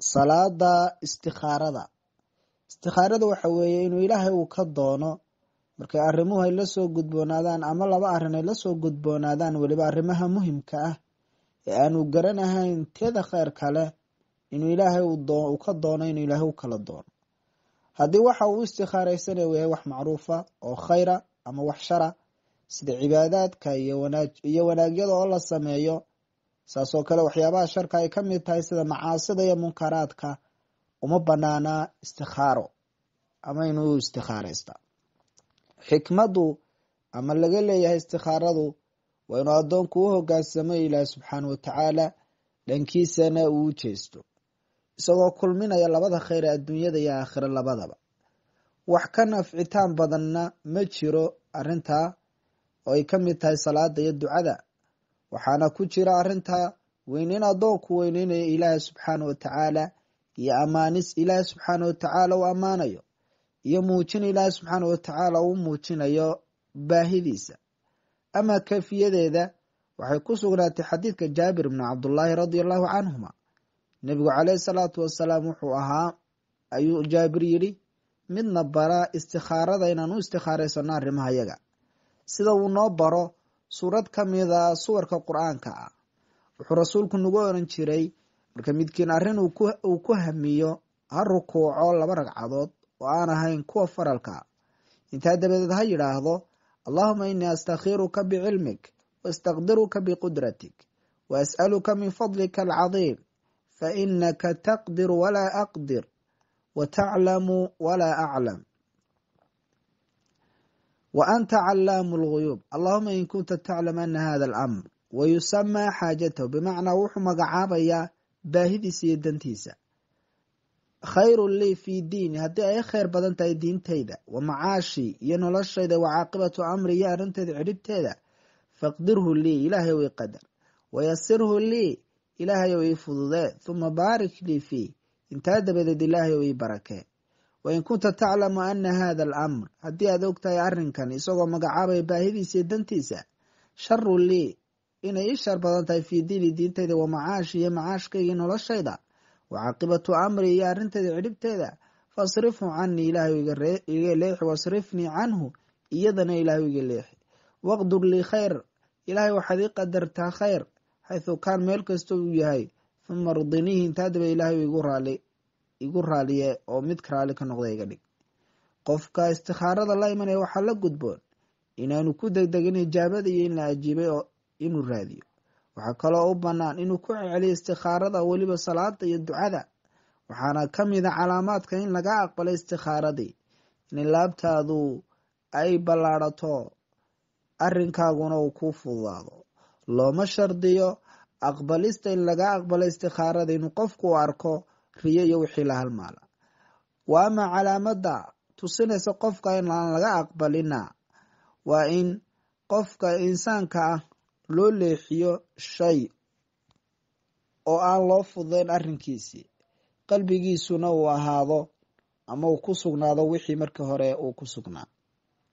salaada istikhaarada istikhaarada waxa weeye inuu ilaahay uu ka doono markay arrimuhu ay lasoo gudboonaadaan ama laba arrin ay lasoo gudboonaadaan weliba arrimaha muhimka ah ee aanu garanahayn teeda kheyr kale inuu ilaahay uu ka doono inuu ilaahay u kala doono haddii waxa uu istikaaraysanaya yahay wax macruufa oo khayra ama wax shara sida cibaadaadka iyo wanaag iyo wanaagyada oo la sameeyo saas oo kale waxyaabaha sharka ay ka mid tahay sida macaasida iyo munkaraadka uma bannaanaa istikhaaro ama inuu istikhaaraysta xikmaddu ama laga leeyahay istikhaaradu waa inuu addoonku u hogaansamo ilaah subxaana watacaala dhankiisana uu jeesto isagoo kulminaya labada kheyr ee adduunyada iyo aakhiro labadaba wax ka nafcitaan badanna ma jiro arintaa oo ay ka mid tahay salaada iyo ducada waxaana ku jira arinta weyneyn adoonku weyneynaya ilaahi subxaana watacaala iyo ammaanis ilaahi subxaana watacaala u ammaanayo iyo muujin ilaahi subxaana watacaala uu muujinayo baahidiisa ama kayfiyadeeda waxay ku sugnaatay xadiidka jaabir bni cabdullaahi radi allahu canhuma nebigu caleyhi salaatu wasalaam wuxuu ahaa ayuu jaabir yidhi midna bara istikhaarada inaan u istikhaaraysano arrimaha yaga sida uu noo baro suurad ka kamida ah suwarka qur-aanka ah wuxuu rasuulku nagu oran jiray marka midkiin arrin uu ku hamiyo ha rukuuco laba ragcadood oo aan ahayn kuwa faralka intaa dabadeed ha yidhaahdo allahuma innii astakhiruka bicilmik waastaqdiruka biqudratik waas'aluka min fadlika alcadiim fa fainaka taqdir walaa aqdir wataclamu walaa aclam wanta calaam الغyوb allahuma in kunta taclam ana hada اlأmr wayusamaa xaajatahu bimacnaa wuxuu magacaabayaa baahidiisa iyo dantiisa khayru lii fii diini haddii ay khayr badan tahay diintayda wa macaashii iyo noloshayda wa caaqibatu amri iyo arrinteeda cidhibteeda faqdirhu lii ilaahay way qadar wayasirhu lii ilaahay way fududee huma baarik lii fii intaa dabadeed ilaahay way barakee wain kunta taclamu ana hada alamr haddii aad ogtahay arrinkan isagoo magacaabaya baahidiisa iyo dantiisa sharu lii inay ii shar badan tahay fii diini diinteyda wa macaashi iyo macaashkayga noloshayda wa caaqibatu amri iyo arrintayda cidhibteeda fasrifhu canii ilaahu iga leexi wasrifnii canhu iyadana ilaahu iga leexi waqdur lii khayr ilaahay waxaad ii qadartaa khayr xaysu kaan meel kasta uu yahay uma rdiniihi intaa daba ilaahu igu raali igu raaliye oo mid raali ka noqda iga dhig qofka istikhaarada la imanaya waxaa la gudboon inaanu ku degdegin ijaabada iyo in la ajiibay oo inuu raadiyo waxaa kaloo u bannaan inuu ku celceliyo istikhaarada weliba salaada iyo ducada waxaana ka a ah calaamaadka in laga aqbalay istikhaaradii in laabtaadu ay ballaadhato arrinkaaguna uu ku fududaado looma shardiyo aqbalista in laga aqbalo istikhaaradii inuu qofku u arko riyo iyo wixii la halmaala waa amaa calaamada tusinaysa qofka in aan laga aqbalina waa in qofka insaanka ah loo leexiyo shay oo aan loo fudayn arrinkiisii qalbigiisuna uu ahaado ama uu ku sugnaado wixii markii hore uu ku sugnaa